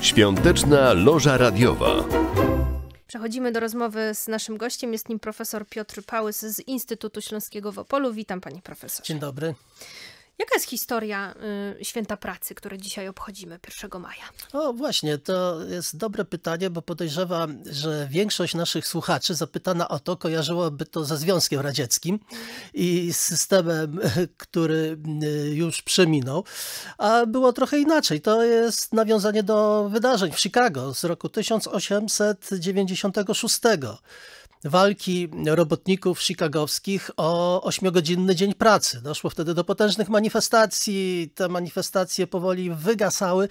Świąteczna Loża Radiowa. Przechodzimy do rozmowy z naszym gościem. Jest nim profesor Piotr Pałys z Instytutu Śląskiego w Opolu. Witam, panie profesorze. Dzień dobry. Jaka jest historia y, Święta Pracy, które dzisiaj obchodzimy 1 maja? O, właśnie, to jest dobre pytanie, bo podejrzewam, że większość naszych słuchaczy zapytana o to kojarzyłoby to ze Związkiem Radzieckim i systemem, który y, już przeminął, a było trochę inaczej. To jest nawiązanie do wydarzeń w Chicago z roku 1896 walki robotników chicagowskich o ośmiogodzinny dzień pracy. Doszło wtedy do potężnych manifestacji, te manifestacje powoli wygasały,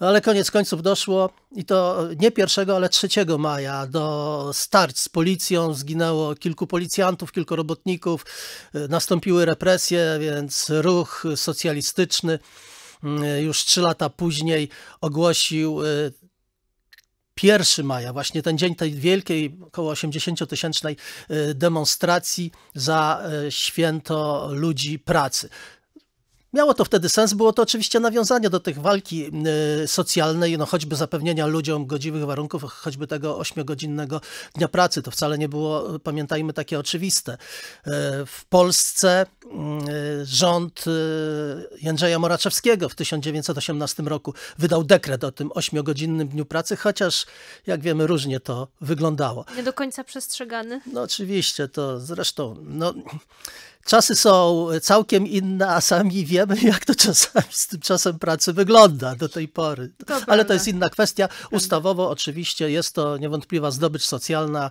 ale koniec końców doszło i to nie 1, ale 3 maja do starć z policją. Zginęło kilku policjantów, kilku robotników, nastąpiły represje, więc ruch socjalistyczny mm, już trzy lata później ogłosił y, 1 maja, właśnie ten dzień tej wielkiej, około 80-tysięcznej y, demonstracji za y, święto ludzi pracy. Miało to wtedy sens, było to oczywiście nawiązanie do tych walki y, socjalnej, no choćby zapewnienia ludziom godziwych warunków, choćby tego ośmiogodzinnego dnia pracy. To wcale nie było, pamiętajmy, takie oczywiste. Y, w Polsce y, rząd Jędrzeja Moraczewskiego w 1918 roku wydał dekret o tym ośmiogodzinnym dniu pracy, chociaż jak wiemy różnie to wyglądało. Nie do końca przestrzegany. No oczywiście, to zresztą... No, czasy są całkiem inne, a sami wiemy, jak to czasami z tym czasem pracy wygląda do tej pory. To Ale prawda. to jest inna kwestia. Ustawowo oczywiście jest to niewątpliwa zdobycz socjalna.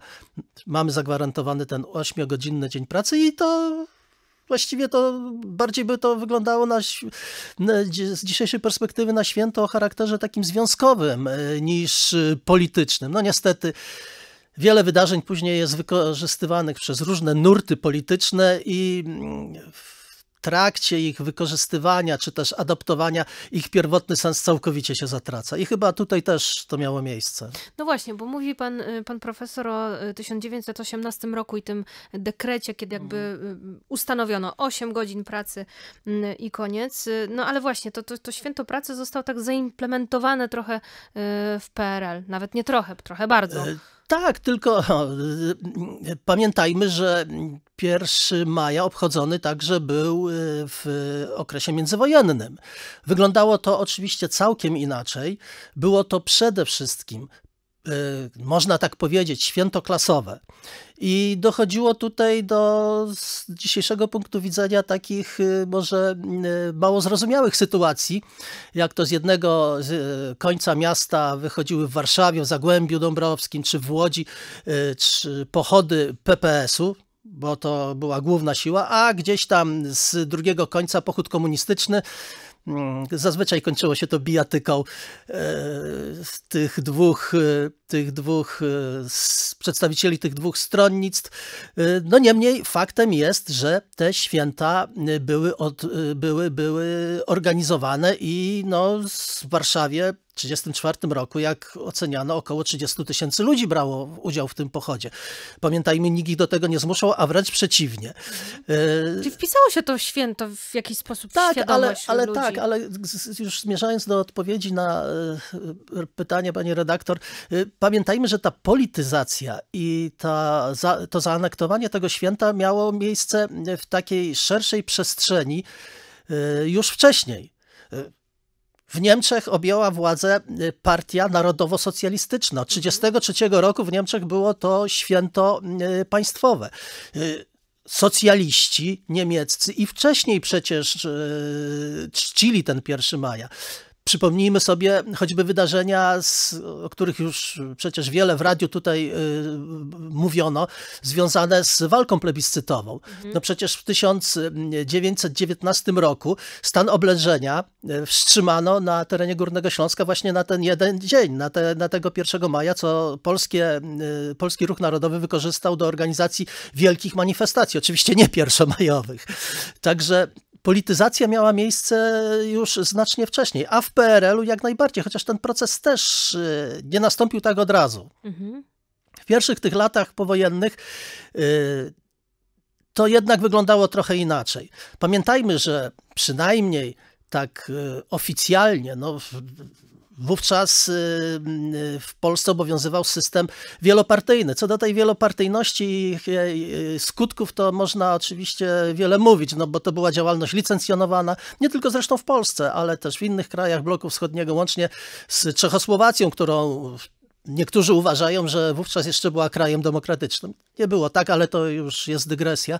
Mamy zagwarantowany ten 8-godzinny dzień pracy i to właściwie to bardziej by to wyglądało na, z dzisiejszej perspektywy na święto o charakterze takim związkowym e, niż e, politycznym. No niestety Wiele wydarzeń później jest wykorzystywanych przez różne nurty polityczne i mm, w trakcie ich wykorzystywania czy też adaptowania ich pierwotny sens całkowicie się zatraca. I chyba tutaj też to miało miejsce. No właśnie, bo mówi pan, y, pan profesor o 1918 y, roku i tym dekrecie, kiedy jakby mhm. y, ustanowiono 8 godzin pracy i koniec. No ale właśnie, to, to, to święto pracy zostało tak zaimplementowane trochę w PRL. Nawet nie trochę, trochę bardzo. E tak, tylko e, pamiętajmy, że 1 maja obchodzony także był e, w okresie międzywojennym. Wyglądało to oczywiście całkiem inaczej. Było to przede wszystkim Y, można tak powiedzieć, świętoklasowe. I dochodziło tutaj do z dzisiejszego punktu widzenia takich y, może y, mało zrozumiałych sytuacji, jak to z jednego końca miasta wychodziły w Warszawie, w Zagłębiu Dąbrowskim czy w Łodzi czy pochody PPS-u, bo to była główna siła, a gdzieś tam z drugiego końca pochód komunistyczny Mm, zazwyczaj kończyło się to bijatyką e, tych dwóch, e, tych dwóch e, przedstawicieli tych dwóch stronnictw. No niemniej faktem jest, że te święta były, od, były, były organizowane i no, w Warszawie 1934 roku, jak oceniano, około 30 tysięcy ludzi brało udział w tym pochodzie. Pamiętajmy, nikt ich do tego nie zmuszał, a wręcz przeciwnie. E, Czyli wpisało się to święto w jakiś sposób tak, ale, ale ludzi. Tak, ale już zmierzając do odpowiedzi na e, pytanie, pani redaktor, e, pamiętajmy, że ta polityzacja i ta, to zaanektowanie tego święta miało miejsce w takiej szerszej przestrzeni już wcześniej w Niemczech objęła władzę y, partia narodowo-socjalistyczna. 1933 roku w Niemczech było to święto y, państwowe y, socjaliści niemieccy i wcześniej przecież czcili ten 1 maja. Przypomnijmy sobie choćby wydarzenia, z, o których już przecież wiele w radiu tutaj y, mówiono, związane z walką plebiscytową. Mhm. No przecież w 1919 roku stan oblężenia y, wstrzymano na terenie Górnego Śląska właśnie na ten jeden dzień, na, te, na tego 1 maja, co polskie, y, Polski Ruch Narodowy wykorzystał do organizacji wielkich manifestacji, oczywiście nie pierwszomajowych. Także polityzacja miała miejsce już znacznie wcześniej, a w PRL-u jak najbardziej, chociaż ten proces też y, nie nastąpił tak od razu. Mhm. W pierwszych tych latach powojennych y, to jednak wyglądało trochę inaczej. Pamiętajmy, że przynajmniej tak y, oficjalnie, no, Wówczas y, y, w Polsce obowiązywał system wielopartyjny. Co do tej wielopartyjności e, e, skutków, to można oczywiście wiele mówić, no bo to była działalność licencjonowana, nie tylko zresztą w Polsce, ale też w innych krajach bloku wschodniego, łącznie z Czechosłowacją, którą Niektórzy uważają, że wówczas jeszcze była krajem demokratycznym. Nie było tak, ale to już jest dygresja.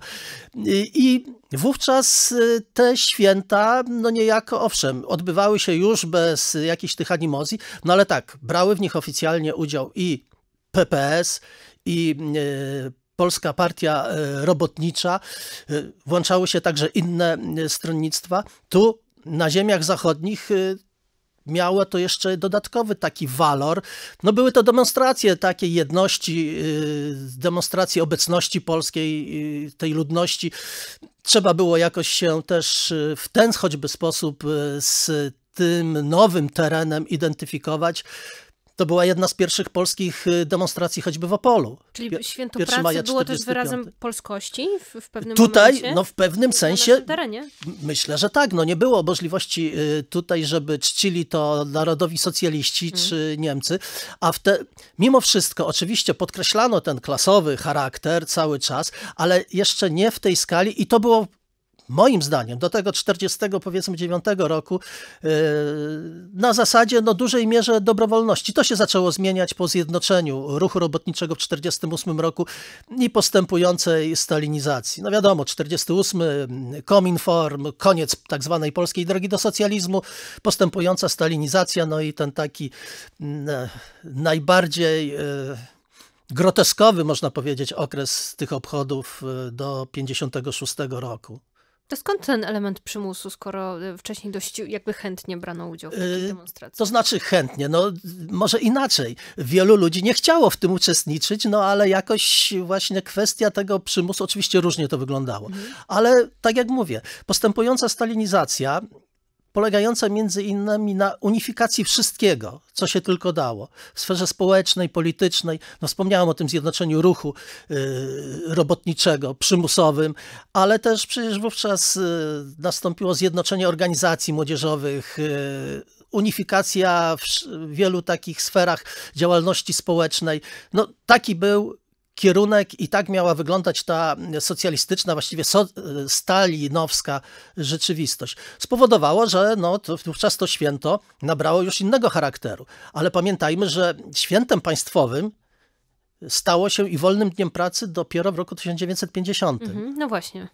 I, wówczas y, te święta, no niejako, owszem, odbywały się już bez jakichś tych animozji, no ale tak, brały w nich oficjalnie udział i PPS, i y, Polska Partia y, Robotnicza, włączały się także inne stronnictwa. Tu na ziemiach zachodnich miało to jeszcze dodatkowy taki walor. No były to demonstracje takiej jedności, y, demonstracje obecności polskiej, y, tej ludności. Trzeba było jakoś się też y, w ten choćby sposób z tym nowym terenem identyfikować. To była jedna z pierwszych polskich y, demonstracji choćby w Opolu. Czyli święto Pier pracy maja 45. było też wyrazem polskości w, w pewnym Tutaj, momencie? no w pewnym sensie, myślę, że tak. No nie było możliwości y, tutaj, żeby czcili to narodowi socjaliści hmm. czy Niemcy, a w te, mimo wszystko oczywiście podkreślano ten klasowy charakter cały czas, ale jeszcze nie w tej skali i to było moim zdaniem, do tego 40 powiedzmy 9 roku yy, na zasadzie no, dużej mierze dobrowolności. To się zaczęło zmieniać po zjednoczeniu ruchu robotniczego w 48 roku i postępującej stalinizacji. No wiadomo, 48, Kominform, koniec tak zwanej polskiej drogi do socjalizmu, postępująca stalinizacja, no i ten taki yy, najbardziej yy, groteskowy, można powiedzieć, okres tych obchodów do 56 roku. To skąd ten element przymusu, skoro e, wcześniej dość jakby chętnie brano udział w takiej yy, demonstracji? To znaczy chętnie, no może inaczej. Wielu ludzi nie chciało w tym uczestniczyć, no ale jakoś właśnie kwestia tego przymusu, oczywiście różnie to wyglądało. Mhm. Ale tak jak mówię, postępująca stalinizacja polegająca między innymi na unifikacji wszystkiego, co się tylko dało w sferze społecznej, politycznej. No, wspomniałem o tym zjednoczeniu ruchu yy, robotniczego, przymusowym, ale też przecież wówczas yy, nastąpiło zjednoczenie organizacji młodzieżowych, yy, unifikacja w wielu takich sferach działalności społecznej. No, taki był kierunek i tak miała wyglądać ta socjalistyczna, właściwie so, stalinowska rzeczywistość. Spowodowało, że no, to, wówczas to święto nabrało już innego charakteru. Ale pamiętajmy, że świętem państwowym stało się i wolnym dniem pracy dopiero w roku 1950. Mhm, no właśnie.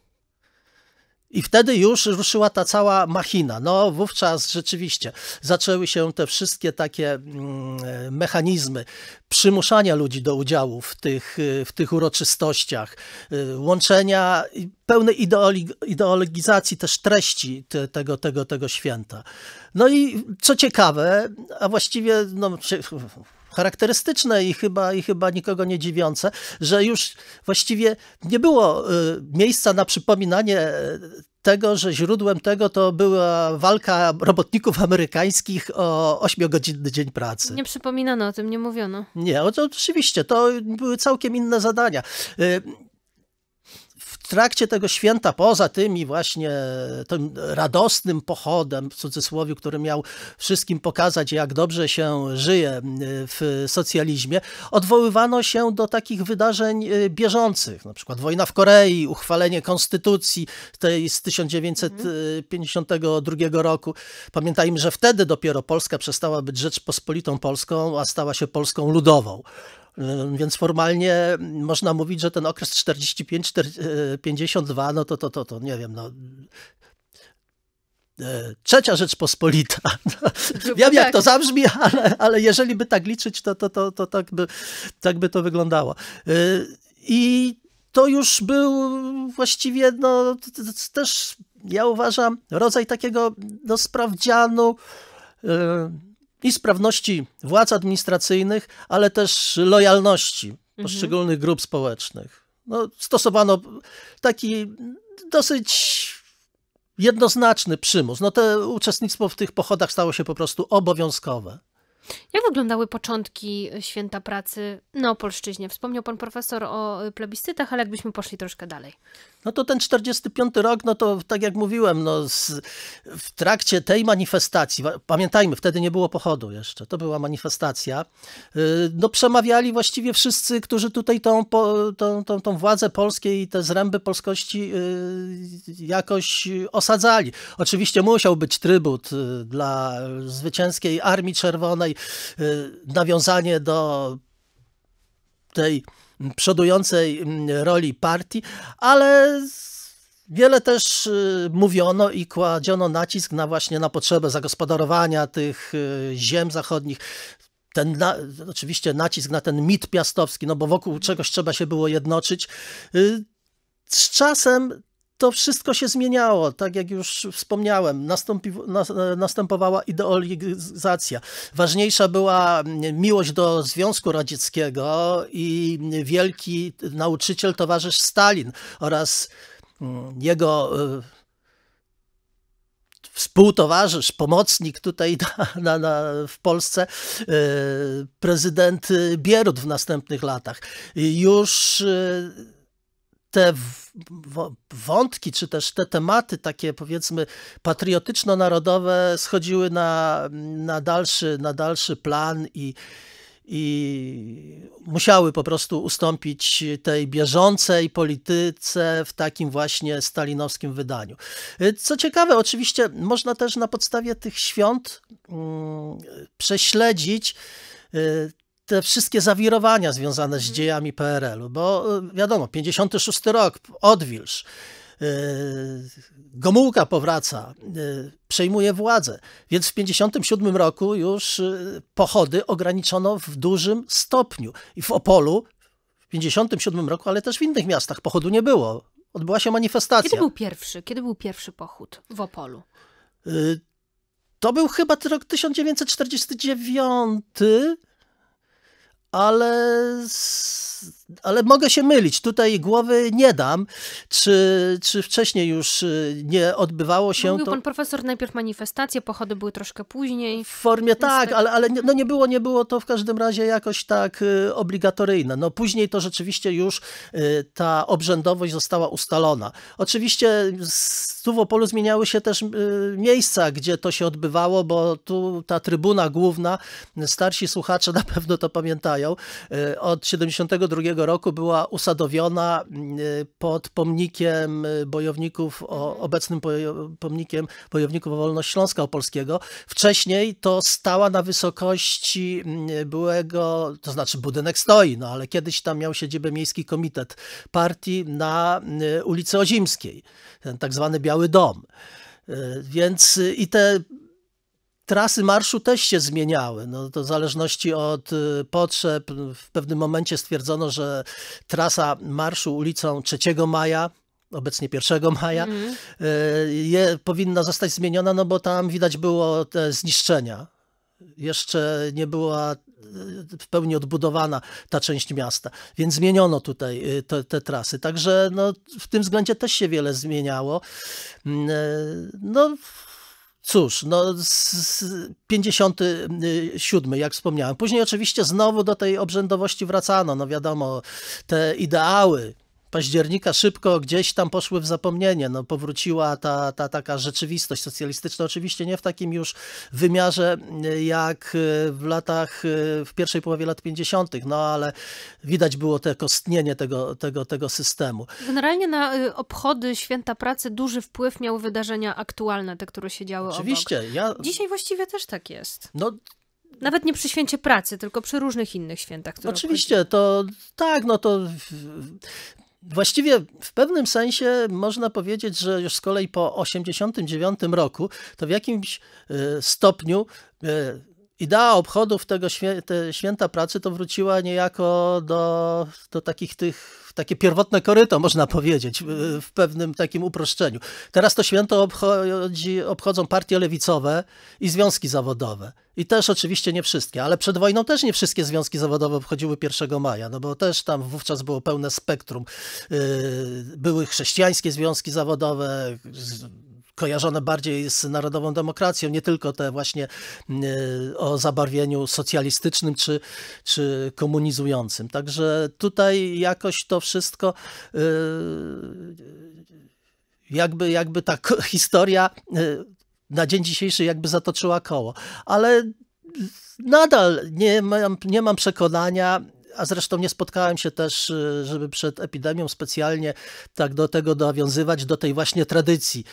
I wtedy już ruszyła ta cała machina. No, wówczas rzeczywiście zaczęły się te wszystkie takie mm, mechanizmy przymuszania ludzi do udziału w tych, y, w tych uroczystościach, y, łączenia, pełnej ideologizacji też treści te, tego, tego, tego święta. No i co ciekawe, a właściwie no, charakterystyczne i chyba, i chyba nikogo nie dziwiące, że już właściwie nie było y, miejsca na przypominanie y, tego, że źródłem tego to była walka robotników amerykańskich o ośmiogodzinny dzień pracy. Nie przypominano o tym, nie mówiono. Nie, oczywiście, to były całkiem inne zadania. Y, trakcie tego święta, poza tymi właśnie tym radosnym pochodem, w cudzysłowie, który miał wszystkim pokazać, jak dobrze się żyje y, w socjalizmie, odwoływano się do takich wydarzeń y, bieżących, na przykład wojna w Korei, uchwalenie konstytucji tej z 1952 roku. Pamiętajmy, że wtedy dopiero Polska przestała być Rzeczpospolitą Polską, a stała się Polską Ludową. Yy, więc formalnie można mówić, że ten okres 45-52, e, no to, to, to, to nie wiem, no, e, Trzecia Rzeczpospolita. No wiem, tak. jak to zabrzmi, ale, ale jeżeli by tak liczyć, to, to, to, to tak, by, tak by to wyglądało. E, I to już był właściwie no, też, ja uważam, rodzaj takiego no, sprawdzianu i sprawności władz administracyjnych, ale też lojalności mhm. poszczególnych mhm. grup społecznych. No, stosowano taki dosyć jednoznaczny przymus. No, te uczestnictwo w tych pochodach stało się po prostu obowiązkowe. Jak wyglądały początki e, święta pracy na Opolszczyźnie? Wspomniał pan profesor o e, plebiscytach, ale jakbyśmy poszli troszkę dalej. No to ten 45 rok, no to tak jak mówiłem, no z, w trakcie tej manifestacji, pamiętajmy, wtedy nie było pochodu jeszcze, to była manifestacja, y, no przemawiali właściwie wszyscy, którzy tutaj tą, tą, tą, tą władzę polskiej i te zręby polskości y, jakoś osadzali. Oczywiście musiał być trybut y, dla zwycięskiej Armii Czerwonej, Y, nawiązanie do tej przodującej mm, roli partii, ale Wiele też y, mówiono i kładziono nacisk na właśnie na potrzebę zagospodarowania tych y, ziem zachodnich. Ten na, oczywiście nacisk na ten mit piastowski, no bo wokół czegoś trzeba się było jednoczyć. Z czasem to wszystko się zmieniało, tak jak już wspomniałem, nastąpi, następowała ideologizacja. Ważniejsza była mm, miłość do Związku Radzieckiego i wielki nauczyciel, towarzysz Stalin oraz mm, jego e, współtowarzysz, pomocnik tutaj na, na, na, w Polsce, e, prezydent Bierut w następnych latach. Już e, te wątki, czy też te tematy takie powiedzmy patriotyczno-narodowe schodziły na, na, dalszy, na dalszy plan i, i musiały po prostu ustąpić tej bieżącej polityce w takim właśnie stalinowskim wydaniu. Co ciekawe, oczywiście można też na podstawie tych świąt mm, prześledzić y, te wszystkie zawirowania związane z mhm. dziejami PRL-u, bo y, wiadomo, 56 rok, odwilż, y, Gomułka powraca, y, przejmuje władzę. Więc w 57 roku już pochody ograniczono w dużym stopniu. I w Opolu w 57 roku, ale też w innych miastach pochodu nie było. Odbyła się manifestacja. Kiedy był pierwszy, kiedy był pierwszy pochód w Opolu? To był chyba rok 1949 ale ale mogę się mylić. Tutaj głowy nie dam. Czy, czy wcześniej już y, nie odbywało się Mówił to... pan profesor, najpierw manifestacje, pochody były troszkę później. W formie tak, ale, ale nie, no nie, było, nie było to w każdym razie jakoś tak y, obligatoryjne. No później to rzeczywiście już y, ta obrzędowość została ustalona. Oczywiście tu w Opolu zmieniały się też miejsca, gdzie to się odbywało, bo tu ta trybuna główna, starsi słuchacze na pewno to pamiętają, od 72 roku była usadowiona mm, y, pod pomnikiem y, bojowników, obecnym pomnikiem bojowników o wolność Śląska Opolskiego. Wcześniej to stała na wysokości mm, y, byłego, to znaczy budynek stoi, no ale kiedyś tam miał siedzibę Miejski Komitet Partii na ulicy Ozimskiej, ten tak zwany Biały Dom. Więc i te trasy marszu też się zmieniały. No, to w zależności od y, potrzeb, w pewnym momencie stwierdzono, że trasa marszu ulicą 3 maja obecnie 1 maja, mm. je, powinna zostać zmieniona, no bo tam widać było te zniszczenia. Jeszcze nie była y, w pełni odbudowana ta część miasta, więc zmieniono tutaj te, te trasy. Także no, w tym względzie też się wiele zmieniało. Mm, no, Cóż, no z, z 57, jak wspomniałem. Później oczywiście znowu do tej obrzędowości wracano, no wiadomo, te ideały października szybko gdzieś tam poszły w zapomnienie. No, powróciła ta, ta taka rzeczywistość socjalistyczna, oczywiście nie w takim już wymiarze jak e, w latach, e, w pierwszej połowie lat 50., no ale widać było to kostnienie tego, tego, tego systemu. Generalnie na e, obchody Święta Pracy duży wpływ miały wydarzenia aktualne, te, które się działy Oczywiście. Obok. Ja... Dzisiaj właściwie też tak jest. No, nawet nie przy święcie pracy, tylko przy różnych innych świętach. Oczywiście, obchodzi. to tak, no to Właściwie w pewnym sensie można powiedzieć, że już z kolei po 1989 roku to w jakimś e, stopniu e, idea obchodów tego święta pracy to wróciła niejako do, do takich tych takie pierwotne koryto, można powiedzieć, w pewnym takim uproszczeniu. Teraz to święto obchodzi, obchodzą partie lewicowe i związki zawodowe. I też oczywiście nie wszystkie, ale przed wojną też nie wszystkie związki zawodowe obchodziły 1 maja, no bo też tam wówczas było pełne spektrum. Y, były chrześcijańskie związki zawodowe, kojarzone bardziej z narodową demokracją, nie tylko te właśnie e, o zabarwieniu socjalistycznym czy, czy komunizującym. Także tutaj jakoś to wszystko e, jakby, jakby ta historia e, na dzień dzisiejszy jakby zatoczyła koło. Ale nadal nie mam, nie mam przekonania, a zresztą nie spotkałem się też, żeby przed epidemią specjalnie tak do tego nawiązywać, do tej właśnie tradycji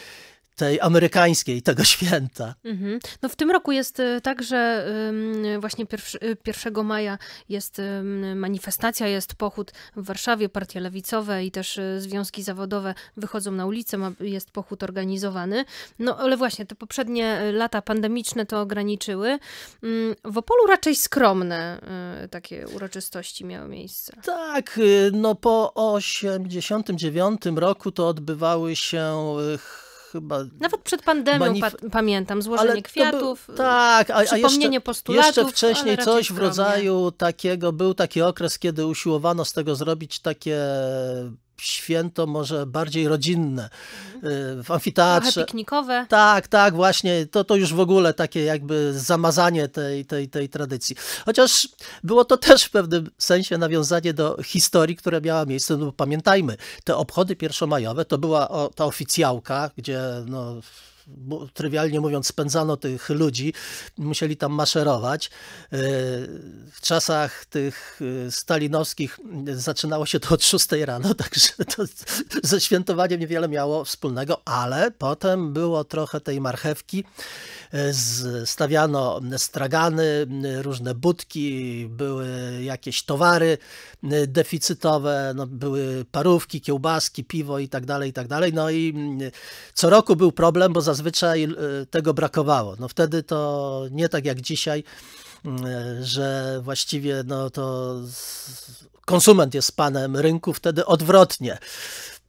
tej amerykańskiej tego święta. Mhm. No w tym roku jest y, tak, że właśnie 1 y, maja jest manifestacja, jest pochód w Warszawie, partie lewicowe i też y, związki zawodowe wychodzą na ulicę, jest pochód organizowany. No ale właśnie te poprzednie lata pandemiczne to ograniczyły. Mm, w Opolu raczej skromne takie uroczystości miały miejsce. Tak, no po 89 roku to odbywały się chyba... Nawet przed pandemią manif... pamiętam, złożenie kwiatów, był, tak, a, a postulatów. Jeszcze wcześniej coś w rodzaju takiego, był taki okres, kiedy usiłowano z tego zrobić takie święto może bardziej rodzinne mhm. y, w amfiteatrze. Trochę piknikowe. Tak, tak, właśnie. To, to już w ogóle takie jakby zamazanie tej, tej, tej tradycji. Chociaż było to też w pewnym sensie nawiązanie do historii, która miała miejsce. No, pamiętajmy, te obchody pierwszomajowe to była o, ta oficjałka, gdzie no, trywialnie mówiąc, spędzano tych ludzi, musieli tam maszerować. E, w czasach tych e, stalinowskich e, zaczynało się to od 6 rano, także to ze świętowaniem niewiele miało wspólnego, ale potem było trochę tej marchewki. Stawiano stragany, różne budki, były jakieś towary deficytowe, no, były parówki, kiełbaski, piwo i tak dalej, i tak dalej. No i mm, co roku był problem, bo za zazwyczaj y, tego brakowało. No wtedy to nie tak jak dzisiaj, y, że właściwie no to konsument jest panem rynku, wtedy odwrotnie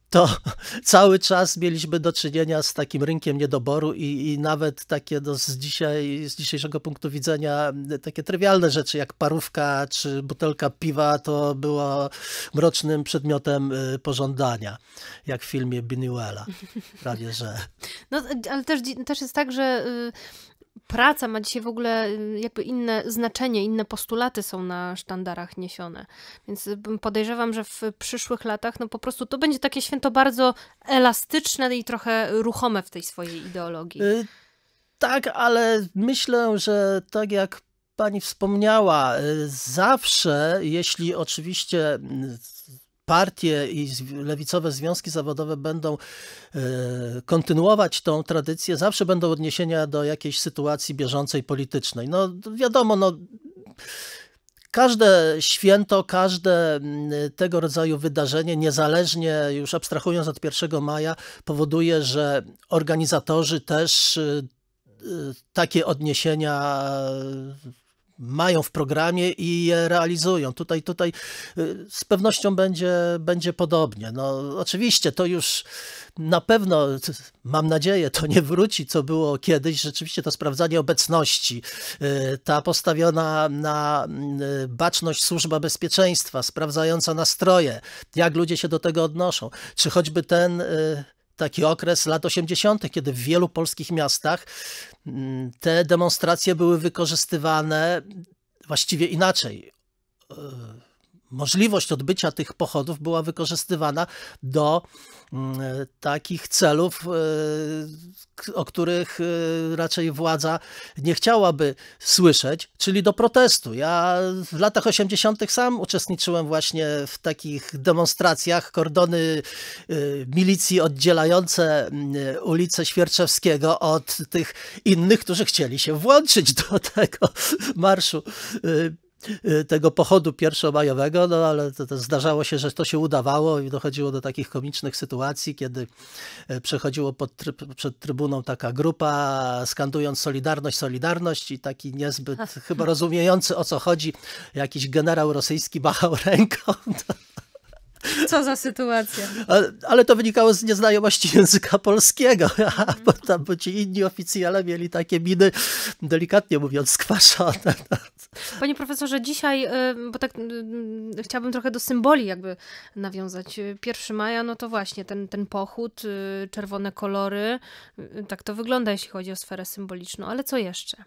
to cały czas mieliśmy do czynienia z takim rynkiem niedoboru i, i nawet takie no, z, dzisiaj, z dzisiejszego punktu widzenia takie trywialne rzeczy jak parówka czy butelka piwa to było mrocznym przedmiotem y, pożądania, jak w filmie Binuela prawie że. No ale też, też jest tak, że y, praca ma dzisiaj w ogóle y, jakby inne znaczenie, inne postulaty są na sztandarach niesione. Więc y, podejrzewam, że w przyszłych latach no po prostu to będzie takie święto bardzo elastyczne i trochę ruchome w tej swojej ideologii. Y, tak, ale myślę, że tak jak pani wspomniała, zawsze, jeśli oczywiście partie i lewicowe związki zawodowe będą e, kontynuować tą tradycję, zawsze będą odniesienia do jakiejś sytuacji bieżącej politycznej. No wiadomo, no każde święto, każde mm, tego rodzaju wydarzenie, niezależnie już abstrahując od 1 maja, powoduje, że organizatorzy też y, y, takie odniesienia mają w programie i je realizują. Tutaj, tutaj y, z pewnością będzie, będzie podobnie. No, oczywiście to już na pewno, mam nadzieję, to nie wróci, co było kiedyś. Rzeczywiście to sprawdzanie obecności, y, ta postawiona na y, baczność służba bezpieczeństwa, sprawdzająca nastroje, jak ludzie się do tego odnoszą, czy choćby ten taki okres lat 80., kiedy w wielu polskich miastach mm, te demonstracje były wykorzystywane właściwie inaczej e, możliwość odbycia tych pochodów była wykorzystywana do mm, e, takich celów, e, o których e, raczej władza nie chciałaby słyszeć, czyli do protestu. Ja w latach 80. sam uczestniczyłem właśnie w takich demonstracjach, kordony milicji oddzielające mm, ulicę Świerczewskiego od tych innych, którzy chcieli się włączyć do tego marszu Y, tego pochodu pierwszomajowego, no ale to, to zdarzało się, że to się udawało i dochodziło do takich komicznych sytuacji, kiedy y, przechodziło tryb, przed trybuną taka grupa, skandując Solidarność, Solidarność i taki niezbyt chyba rozumiejący o co chodzi, jakiś generał rosyjski machał ręką. To Co za sytuacja. Ale, ale to wynikało z nieznajomości języka polskiego, mm. bo, tam, bo ci inni oficjale mieli takie miny, delikatnie mówiąc, skwaszone. Panie profesorze, dzisiaj, y, bo tak y, y, chciałabym trochę do symboli jakby nawiązać. 1 maja, no to właśnie ten, ten pochód, czerwone kolory, tak to wygląda, jeśli chodzi o sferę symboliczną, ale co jeszcze?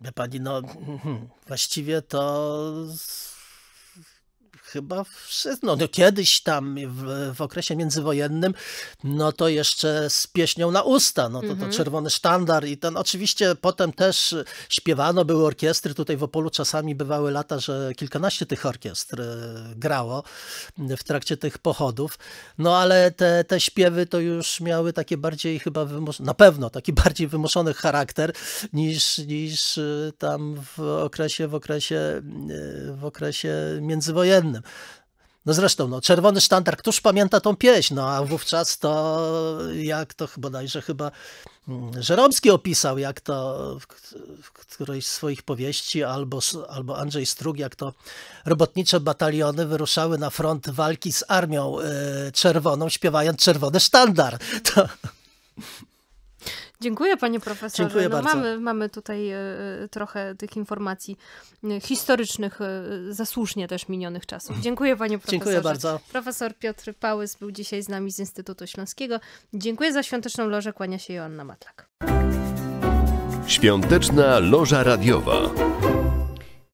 Wie pani, no właściwie to chyba wszyscy, No, no, kiedyś tam w, w, okresie międzywojennym, no to jeszcze z pieśnią na usta, no to, to mhm. czerwony sztandar i ten oczywiście potem też śpiewano, były orkiestry, tutaj w Opolu czasami bywały lata, że kilkanaście tych orkiestr e, grało w trakcie tych pochodów, no ale te, te śpiewy to już miały takie bardziej chyba, wymus- na pewno taki bardziej wymuszony charakter niż, niż e, tam w okresie, w okresie, e, w okresie międzywojennym. No zresztą, no, Czerwony Sztandar, któż pamięta tą pieśń? No a wówczas to, jak to bodajże chyba mm, Żeromski opisał, jak to w, którejś z swoich powieści, albo, albo Andrzej Strug, jak to robotnicze bataliony wyruszały na front walki z Armią y, Czerwoną, śpiewając Czerwony Sztandar. To... Dziękuję panie profesorze. Dziękuję no, bardzo. Mamy, mamy tutaj e, e, trochę tych informacji e, historycznych, zasłusznie też minionych czasów. Dziękuję panie profesorze. Dziękuję bardzo. Profesor Piotr Pałys był dzisiaj z nami z Instytutu Śląskiego. Dziękuję za świąteczną lożę. Kłania się Joanna Matlak. Świąteczna Loża Radiowa.